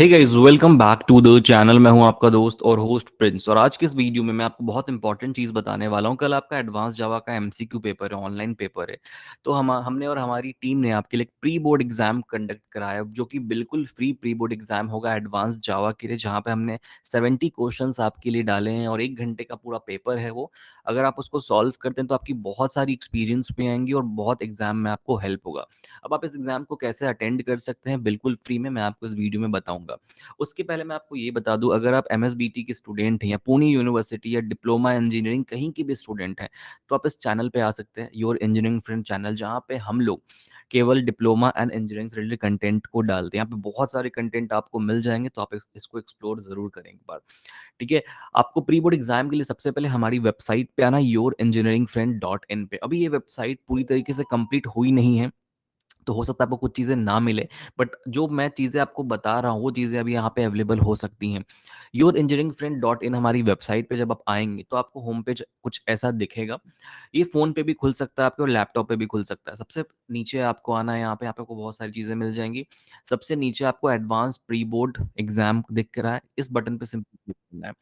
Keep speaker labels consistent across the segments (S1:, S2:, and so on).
S1: Hey guys welcome back to the channel मैं हूं आपका दोस्त और होस्ट प्रिंस और आज के इस वीडियो में मैं आपको बहुत इंपॉर्टेंट चीज बताने वाला हूं कल आपका एडवांस जावा का एमसीक्यू पेपर है ऑनलाइन पेपर है तो हम हमने और हमारी टीम ने आपके लिए प्री बोर्ड एग्जाम कंडक्ट कराया जो कि बिल्कुल फ्री प्री बोर्ड एग्जाम होगा एडवांस जावा के लिए जहाँ पे हमने सेवेंटी क्वेश्चन आपके लिए डाले हैं और एक घंटे का पूरा पेपर है वो अगर आप उसको सॉल्व करते हैं तो आपकी बहुत सारी एक्सपीरियंस भी आएंगी और बहुत एग्जाम में आपको हेल्प होगा अब आप इस एग्जाम को कैसे अटेंड कर सकते हैं बिल्कुल फ्री में मैं आपको इस वीडियो में बताऊंगा होगा उसके पहले मैं आपको ये बता दूं अगर आप एम के स्टूडेंट हैं या पुणे यूनिवर्सिटी या डिप्लोमा इंजीनियरिंग कहीं के भी स्टूडेंट हैं तो आप इस चैनल पर आ सकते हैं योर इंजीनियरिंग फ्रेंड चैनल जहाँ पे हम लोग केवल diploma and engineering related content को डालते हैं यहाँ पे बहुत सारे कंटेंट आपको मिल जाएंगे तो आप इसको एक्सप्लोर जरूर करें एक बार ठीक है आपको प्री बोर्ड एग्जाम के लिए सबसे पहले हमारी वेबसाइट पे आना your engineering friend dot in पे अभी ये वेबसाइट पूरी तरीके से कंप्लीट हुई नहीं है तो हो सकता है आपको कुछ चीज़ें ना मिले बट जो मैं चीज़ें आपको बता रहा हूँ वो चीज़ें अभी यहाँ पे अवेलेबल हो सकती हैं your engineering friend dot in हमारी वेबसाइट पे जब आप आएंगे तो आपको होम पेज कुछ ऐसा दिखेगा ये फ़ोन पे भी खुल सकता है आपके और लैपटॉप पे भी खुल सकता है सबसे नीचे आपको आना है यहाँ पे आपको बहुत सारी चीज़ें मिल जाएंगी सबसे नीचे आपको एडवांस प्री बोर्ड एग्जाम दिख रहा है इस बटन पर सिंपल करना है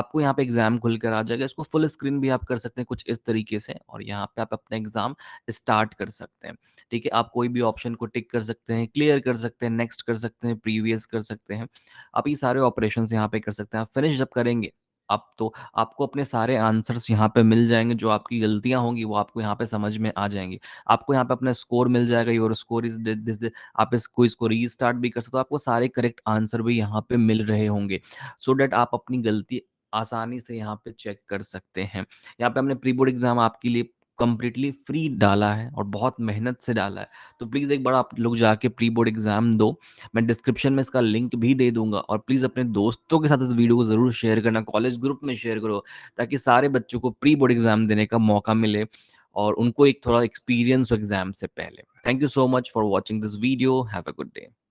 S1: आपको यहाँ पे एग्जाम खुल कर आ जाएगा इसको फुल स्क्रीन भी आप कर सकते हैं कुछ इस तरीके से और यहाँ पे आप अपना एग्जाम स्टार्ट कर सकते हैं ठीक है आप कोई भी ऑप्शन को टिक कर सकते हैं क्लियर कर सकते हैं नेक्स्ट कर सकते हैं प्रीवियस कर सकते हैं आप ये सारे ऑपरेशन यहाँ पे कर सकते हैं आप फिनिश जब करेंगे अब तो आपको अपने सारे आंसर्स यहाँ पे मिल जाएंगे जो आपकी गलतियाँ होंगी वो आपको यहाँ पे समझ में आ जाएंगी आपको यहाँ पे अपना स्कोर मिल जाएगा, योर स्कोर इज़ दिस आप इस क्विज़ को रीस्टार्ट भी कर सकते हो, आपको सारे करेक्ट आंसर भी यहाँ पे मिल रहे होंगे, सो डेट आप अपनी गलती आसानी से यहाँ पे चेक कर सकते हैं। यहाँ पे हमने प्री बोर्ड एग्ज़ाम आपके लिए कम्प्लीटली फ्री डाला है और बहुत मेहनत से डाला है तो प्लीज़ एक बार आप लोग जाके प्री बोर्ड एग्जाम दो मैं डिस्क्रिप्शन में इसका लिंक भी दे दूंगा और प्लीज़ अपने दोस्तों के साथ इस वीडियो को ज़रूर शेयर करना कॉलेज ग्रुप में शेयर करो ताकि सारे बच्चों को प्री बोर्ड एग्जाम देने का मौका मिले और उनको एक थोड़ा एक्सपीरियंस हो एग्जाम से पहले thank you so much for watching this video have a good day